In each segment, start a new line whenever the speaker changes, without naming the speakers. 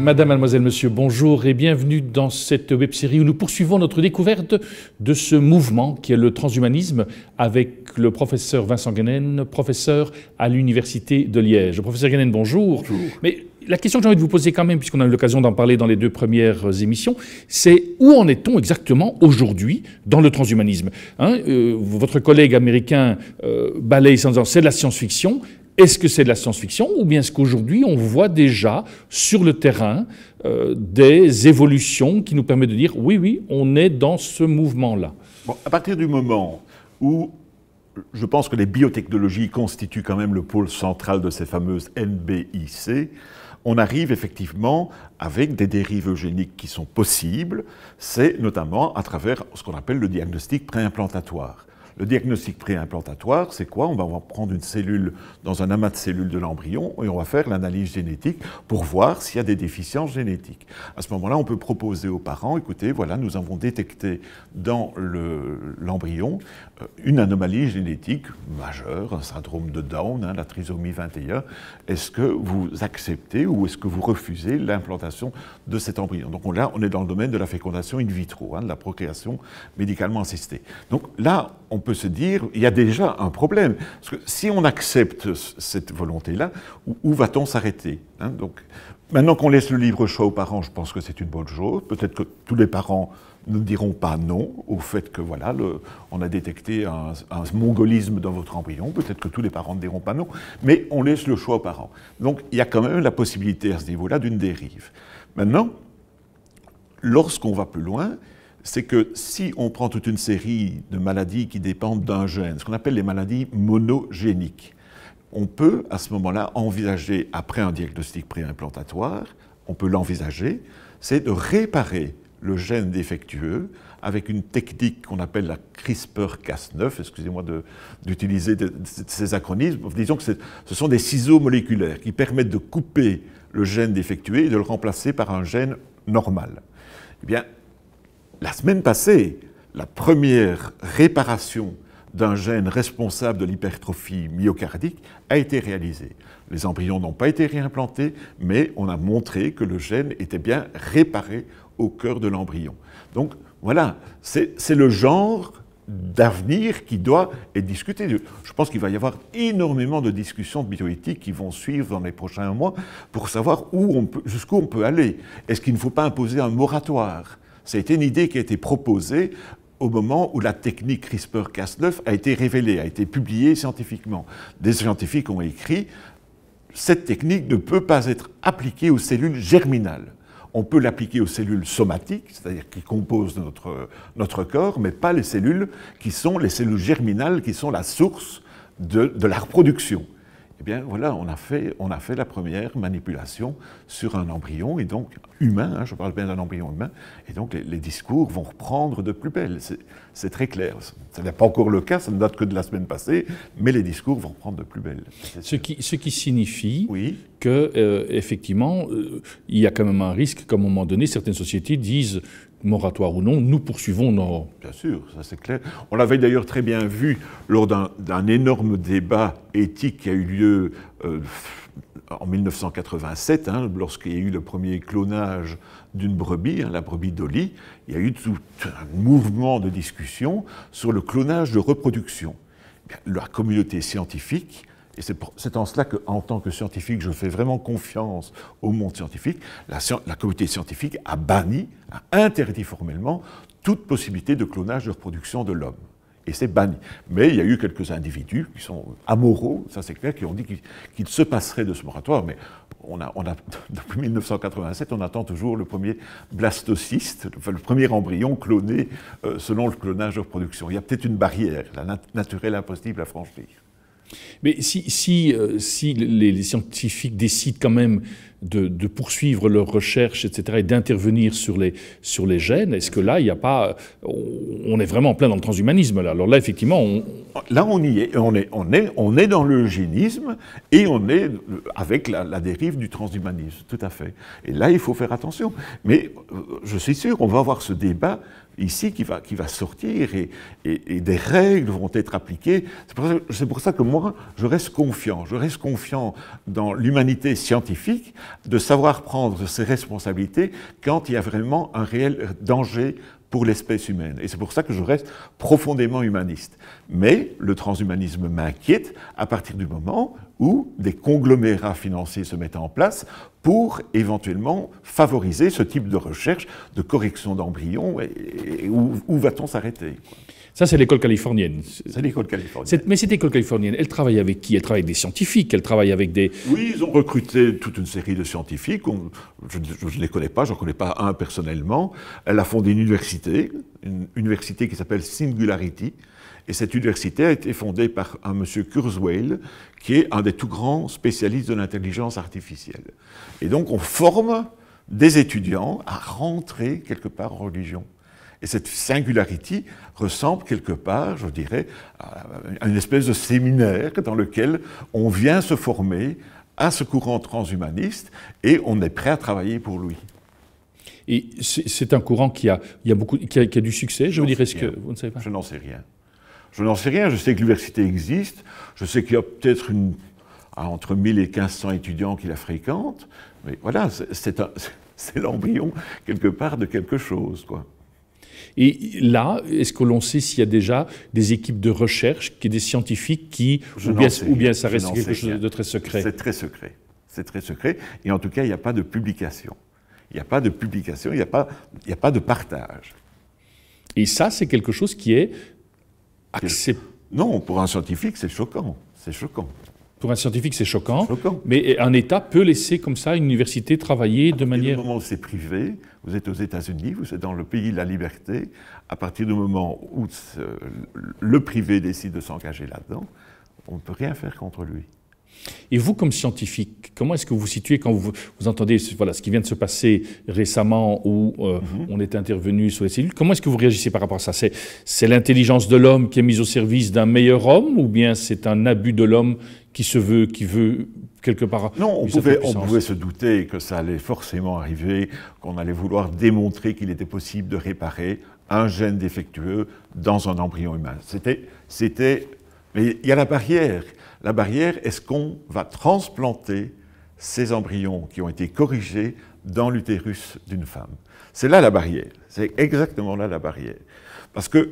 Madame, mademoiselle, monsieur, bonjour et bienvenue dans cette web-série où nous poursuivons notre découverte de ce mouvement qui est le transhumanisme avec le professeur Vincent Guenen, professeur à l'Université de Liège. Professeur Guenen, bonjour. Bonjour. Mais la question que j'ai envie de vous poser quand même, puisqu'on a eu l'occasion d'en parler dans les deux premières émissions, c'est où en est-on exactement aujourd'hui dans le transhumanisme hein euh, Votre collègue américain euh, balaye sans c'est de la science-fiction. Est-ce que c'est de la science-fiction ou bien est-ce qu'aujourd'hui on voit déjà sur le terrain euh, des évolutions qui nous permettent de dire oui, oui, on est dans ce mouvement-là À partir du moment où je pense que
les biotechnologies constituent quand même le pôle central de ces fameuses NBIC, on arrive effectivement avec des dérives eugéniques qui sont possibles, c'est notamment à travers ce qu'on appelle le diagnostic préimplantatoire. Le diagnostic préimplantatoire, c'est quoi On va prendre une cellule dans un amas de cellules de l'embryon et on va faire l'analyse génétique pour voir s'il y a des déficiences génétiques. À ce moment-là, on peut proposer aux parents, écoutez, voilà, nous avons détecté dans l'embryon euh, une anomalie génétique majeure, un syndrome de Down, hein, la trisomie 21. Est-ce que vous acceptez ou est-ce que vous refusez l'implantation de cet embryon Donc là, on est dans le domaine de la fécondation in vitro, hein, de la procréation médicalement assistée. Donc là, on peut se dire, il y a déjà un problème. Parce que si on accepte cette volonté-là, où, va-t-on s'arrêter hein, Donc, Maintenant qu'on laisse le libre choix aux parents, je pense que c'est une bonne chose. Peut-être que tous les parents ne diront pas non au fait que voilà, on a détecté un, un, mongolisme dans votre embryon. Peut-être que tous les parents ne diront pas non, mais on laisse le choix aux parents. Donc il y a quand même la possibilité à ce niveau-là d'une dérive. Maintenant, lorsqu'on va plus loin, c'est que si on prend toute une série de maladies qui dépendent d'un gène, ce qu'on appelle les maladies monogéniques, on peut à ce moment-là envisager, après un diagnostic préimplantatoire, on peut l'envisager, c'est de réparer le gène défectueux avec une technique qu'on appelle la CRISPR-Cas9, excusez-moi d'utiliser ces acronymes, disons que ce sont des ciseaux moléculaires qui permettent de couper le gène défectueux et de le remplacer par un gène normal. Eh bien, la semaine passée, la première réparation d'un gène responsable de l'hypertrophie myocardique a été réalisée. Les embryons n'ont pas été réimplantés, mais on a montré que le gène était bien réparé au cœur de l'embryon. Donc voilà, c'est le genre d'avenir qui doit être discuté. Je pense qu'il va y avoir énormément de discussions bioéthiques qui vont suivre dans les prochains mois pour savoir où jusqu'où on peut aller. Est-ce qu'il ne faut pas imposer un moratoire ça a une idée qui a été proposée au moment où la technique CRISPR-Cas9 a été révélée, a été publiée scientifiquement. Des scientifiques ont écrit cette technique ne peut pas être appliquée aux cellules germinales. On peut l'appliquer aux cellules somatiques, c'est-à-dire qui composent notre, corps, mais pas les cellules qui sont les cellules germinales, qui sont la source de la reproduction. Eh bien voilà, on a, fait, on a fait la première manipulation sur un embryon, et donc humain, hein, je parle bien d'un embryon humain, et donc les, discours vont reprendre de plus belle, c'est très clair. Ce n'est pas encore le cas, ça ne date que de la semaine passée, mais les
discours vont reprendre de plus belle. Ce qui, ce qui signifie oui. que, euh, effectivement, euh, il y a quand même un risque qu'à un moment donné, certaines sociétés disent moratoire ou non, nous poursuivons nos... Bien sûr, ça c'est clair.
On l'avait d'ailleurs très bien vu lors d'un énorme débat éthique qui a eu lieu euh, en 1987, hein, lorsqu'il y a eu le premier clonage d'une brebis, hein, la brebis Dolly. Il y a eu tout un mouvement de discussion sur le clonage de reproduction. Eh la communauté scientifique et c'est en cela qu'en tant que scientifique, je fais vraiment confiance au monde scientifique. La, communauté scientifique a banni, a interdit formellement toute possibilité de clonage de reproduction de l'homme. Et c'est banni. Mais il y a eu quelques individus qui sont amoraux, ça c'est clair, qui ont dit qu'il se passerait de ce moratoire. Mais depuis 1987, on attend toujours le premier blastocyste, le premier embryon cloné euh, selon le clonage de reproduction. Il y a peut-être une barrière, la naturelle impossible à franchir.
Mais si, si, euh, si les, les, scientifiques décident quand même de, poursuivre leurs recherches, etc., et d'intervenir sur les, sur les gènes Est-ce que là, il n'y a pas. On est vraiment en plein dans le transhumanisme, là. Alors là, effectivement. On... Là, on y est. On est,
on est, on est dans l'eugénisme et on est avec la, dérive du transhumanisme, tout à fait. Et là, il faut faire attention. Mais euh, je suis sûr, on va avoir ce débat ici qui va, qui va sortir et, et, des règles vont être appliquées. C'est pour, ça que moi, je reste confiant. Je reste confiant dans l'humanité scientifique de savoir prendre ses responsabilités quand il y a vraiment un réel danger pour l'espèce humaine. Et c'est pour ça que je reste profondément humaniste. Mais le transhumanisme m'inquiète à partir du moment où des conglomérats financiers se mettent en place pour éventuellement favoriser ce type de recherche, de correction d'embryons, et,
où va-t-on s'arrêter ça, c'est l'école californienne. C'est l'école californienne. mais cette école californienne, elle travaille avec qui Elle travaille avec des scientifiques, elle travaille avec des... Oui, ils ont recruté toute une série de scientifiques.
je ne les connais pas, je n'en connais pas un personnellement. Elle a fondé une université, une université qui s'appelle Singularity. Et cette université a été fondée par un monsieur Kurzweil, qui est un des tout grands spécialistes de l'intelligence artificielle. Et donc, on forme des étudiants à rentrer quelque part en religion. Et cette singularité ressemble quelque part, je dirais, à une espèce de séminaire dans lequel on vient se former à ce courant transhumaniste et
on est prêt à travailler pour lui. Et c'est un courant qui a, il y a beaucoup, qui a, du succès, je, vous dirais ce que vous ne savez pas. Je n'en sais rien. Je n'en sais rien. Je sais que l'université existe.
Je sais qu'il y a peut-être une, ah, entre 1000 et 1500 étudiants qui la fréquentent. Mais
voilà, c'est l'embryon quelque part de quelque chose, quoi. Et là, est-ce que l'on sait s'il y a déjà des équipes de recherche, des scientifiques qui, ou bien, ça reste quelque chose
de très secret C'est très secret. C'est très secret. Et en tout cas, il n'y a pas de publication. Il n'y a pas de publication, il n'y a, pas, a pas de partage.
Et ça, c'est quelque chose qui est accepté. Non, pour un scientifique, c'est choquant. C'est choquant pour un scientifique, c'est choquant, Mais un État peut laisser comme ça une université travailler de manière. À partir du moment où c'est privé, vous êtes aux États-Unis, vous êtes dans le pays de la liberté.
À partir du moment où le privé décide de s'engager là-dedans,
on ne peut rien faire contre lui. Et vous, comme scientifique, comment est-ce que vous vous situez quand vous, vous, entendez voilà, ce qui vient de se passer récemment où euh, mhm. on est intervenu sur les cellules Comment est-ce que vous réagissez par rapport à ça C'est l'intelligence de l'homme qui est mise au service d'un meilleur homme ou bien c'est un abus de l'homme qui se veut, qui veut quelque part. Non, on pouvait, on pouvait se
douter que ça allait forcément arriver, qu'on allait vouloir démontrer qu'il était possible de réparer un gène défectueux dans un embryon humain. C'était, c'était, mais il y a la barrière. La barrière, est-ce qu'on va transplanter ces embryons qui ont été corrigés dans l'utérus d'une femme C'est là la barrière. C'est exactement là la barrière, parce que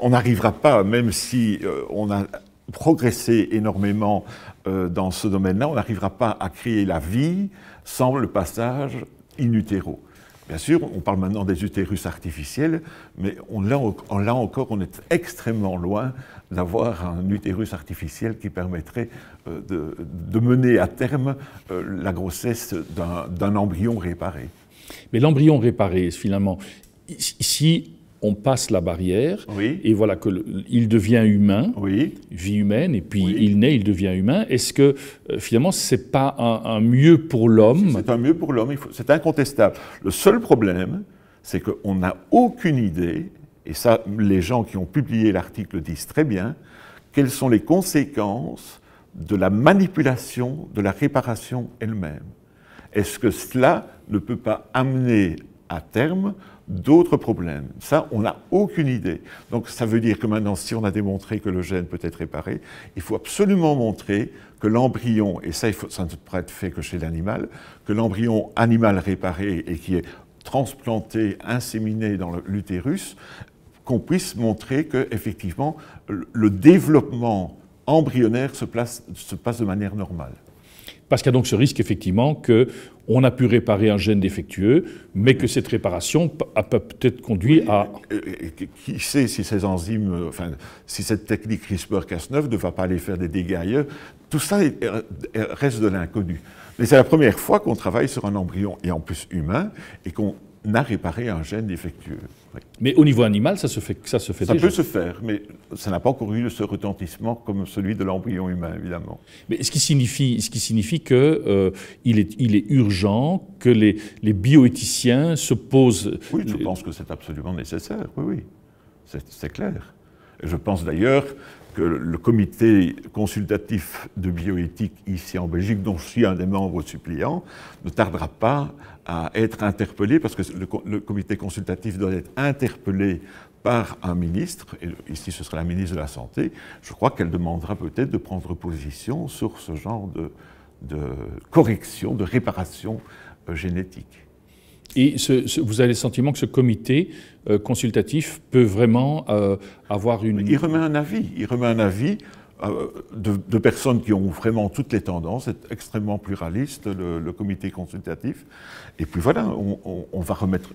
on n'arrivera pas, même si euh, on a progresser énormément euh, dans ce domaine-là, on n'arrivera pas à créer la vie sans le passage in utero. Bien sûr, on parle maintenant des utérus artificiels, mais là, encore, on est extrêmement loin d'avoir un utérus artificiel qui permettrait euh, de, mener à terme euh,
la grossesse d'un embryon réparé. Mais l'embryon réparé, finalement, si on passe la barrière, et voilà que il devient humain, vie humaine, et puis il naît, il devient humain. Est-ce que euh, finalement, finalement n'est pas un, un, mieux pour l'homme C'est un mieux pour l'homme, c'est incontestable. Le seul problème, c'est qu'on
n'a aucune idée, et ça les gens qui ont publié l'article disent très bien, quelles sont les conséquences de la manipulation, de la réparation elle-même. Est-ce que cela ne peut pas amener à terme d'autres problèmes. Ça, on n'a aucune idée. Donc ça veut dire que maintenant, si on a démontré que le gène peut être réparé, il faut absolument montrer que l'embryon, et ça, il faut, ça ne être fait que chez l'animal, que l'embryon animal réparé et qui est transplanté, inséminé dans l'utérus, qu'on puisse montrer que effectivement le
développement embryonnaire se, place, se passe de manière normale. Parce qu'il y a donc ce risque, effectivement, qu'on a pu réparer un gène défectueux, mais que cette réparation a peut-être conduit à... Qui sait si ces enzymes, euh, enfin, si cette technique
CRISPR-Cas9 ne va pas aller faire des dégâts ailleurs Tout ça reste de l'inconnu. Mais c'est la première fois qu'on travaille sur un embryon, et en plus humain, et qu'on n'a réparé un gène défectueux.
Mais au niveau animal, ça se fait, ça se fait ça peut se faire, mais ça n'a pas encore eu ce retentissement comme celui de l'embryon humain, évidemment. Mais ce qui signifie, ce qui signifie que euh, il, est, il est urgent que les, bioéthiciens se posent. Oui, je pense que c'est absolument nécessaire. Oui, oui, c'est clair. Je pense d'ailleurs
le comité consultatif de bioéthique ici en Belgique, dont je suis un des membres suppléants, ne tardera pas à être interpellé, parce que le, comité consultatif doit être interpellé par un ministre, et ici ce sera la ministre de la Santé, je crois qu'elle demandera peut-être de prendre position sur ce genre de correction,
de réparation euh, génétique. Et vous avez le sentiment que ce comité euh, consultatif peut vraiment euh, avoir une. Il remet un avis. Il remet un
avis euh, de, personnes qui ont vraiment toutes les tendances. C'est extrêmement pluraliste, le, comité consultatif. Et puis voilà, on, va remettre.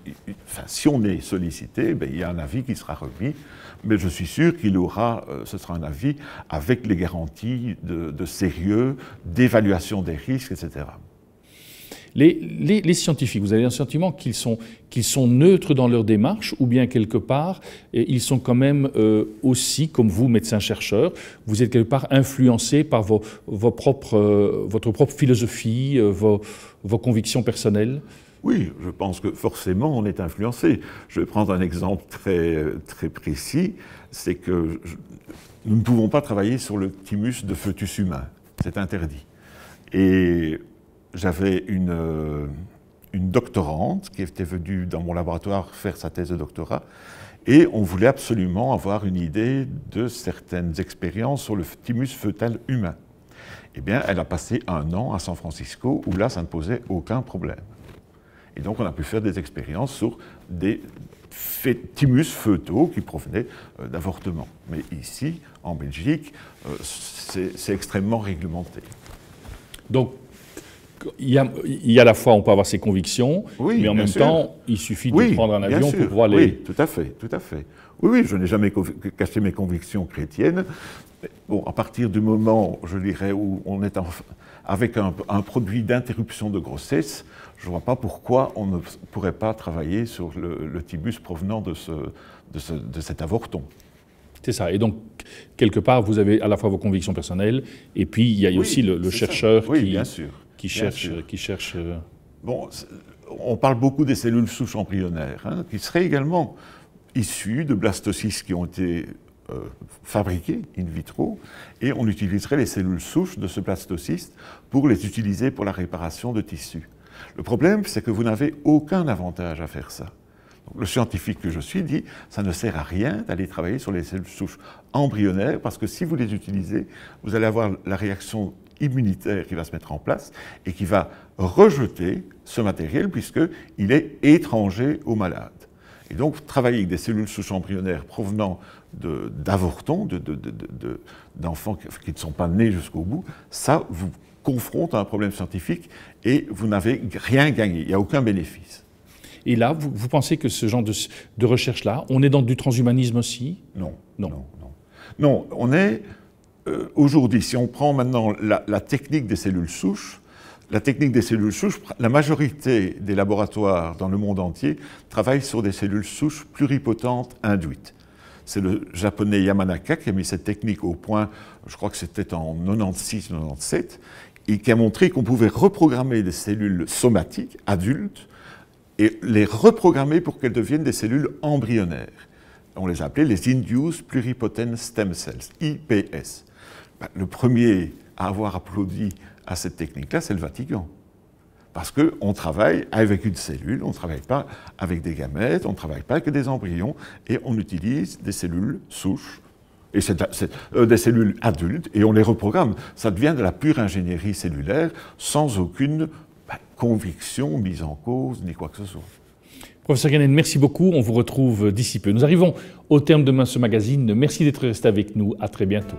Enfin, si on est sollicité, ben, il y a un avis qui sera remis. Mais je suis sûr qu'il aura, ce sera un avis
avec les garanties de sérieux, d'évaluation des risques, etc les, scientifiques, vous avez un sentiment qu'ils sont, neutres dans leur démarche ou bien quelque part, et ils sont quand même euh, aussi, comme vous, médecins-chercheurs, vous êtes quelque part influencés par euh, votre propre philosophie, euh, vos, convictions personnelles oui, je pense que forcément on est influencé. Je
vais prendre un exemple très, précis, c'est que nous ne pouvons pas travailler sur le thymus de foetus humain. C'est interdit. Et j'avais une, euh, une doctorante qui était venue dans mon laboratoire faire sa thèse de doctorat. Et on voulait absolument avoir une idée de certaines expériences sur le thymus fœtal humain. Eh bien, elle a passé un an à San Francisco où là, ça ne posait aucun problème. Et donc, on a pu faire des expériences sur des thymus fœtaux qui provenaient euh, d'avortements. Mais ici, en Belgique,
euh, c'est extrêmement réglementé. Donc, il y, a, il la fois on peut avoir ses convictions, mais en même temps, il suffit de prendre un avion pour voir les. Oui,
tout à fait, tout à fait. Oui, oui, je n'ai jamais caché mes convictions chrétiennes. Bon, à partir du moment, je dirais, où on est avec un, produit d'interruption de grossesse, je ne vois pas pourquoi on ne pourrait pas travailler sur le, tibus
provenant de, ce, de, cet avorton. C'est ça. Et donc, quelque part, vous avez à la fois vos convictions personnelles, et puis il y a aussi le, chercheur qui, oui, bien sûr qui cherchent. Qui euh, Bon, on
parle beaucoup des cellules souches embryonnaires, hein, qui seraient également issues de blastocystes qui ont été euh, fabriqués in vitro, et on utiliserait les cellules souches de ce blastocyste pour les utiliser pour la réparation de tissus. Le problème, c'est que vous n'avez aucun avantage à faire ça. le scientifique que je suis dit, ça ne sert à rien d'aller travailler sur les cellules souches embryonnaires, parce que si vous les utilisez, vous allez avoir la réaction immunitaire qui va se mettre en place et qui va rejeter ce matériel puisqu'il est étranger au malades. Et donc, travailler avec des cellules sous embryonnaires provenant d'avortons, de, d'enfants de, de, qui ne sont pas nés jusqu'au bout, ça vous confronte à un problème scientifique
et vous n'avez rien gagné, il n'y a aucun bénéfice. Et là, vous, pensez que ce genre de, recherche-là, on est dans du transhumanisme aussi non, non. non. Non, on est
euh, aujourd'hui, si on prend maintenant la, la, technique des cellules souches, la technique des cellules souches, la majorité des laboratoires dans le monde entier travaillent sur des cellules souches pluripotentes induites. C'est le japonais Yamanaka qui a mis cette technique au point, je crois que c'était en 96-97, et qui a montré qu'on pouvait reprogrammer des cellules somatiques, adultes, et les reprogrammer pour qu'elles deviennent des cellules embryonnaires. On les appelait les Induced Pluripotent Stem Cells, IPS. Bah, le premier à avoir applaudi à cette technique-là, c'est le Vatican. Parce qu'on travaille avec une cellule, on ne travaille pas avec des gamètes, on ne travaille pas avec des embryons, et on utilise des cellules souches, et euh, des cellules adultes, et on les reprogramme. Ça devient de la pure ingénierie cellulaire, sans aucune
bah, conviction mise en cause, ni quoi que ce soit. Professeur Ganen, merci beaucoup. On vous retrouve d'ici peu. Nous arrivons au terme de ce magazine. Merci d'être resté avec nous. À très bientôt.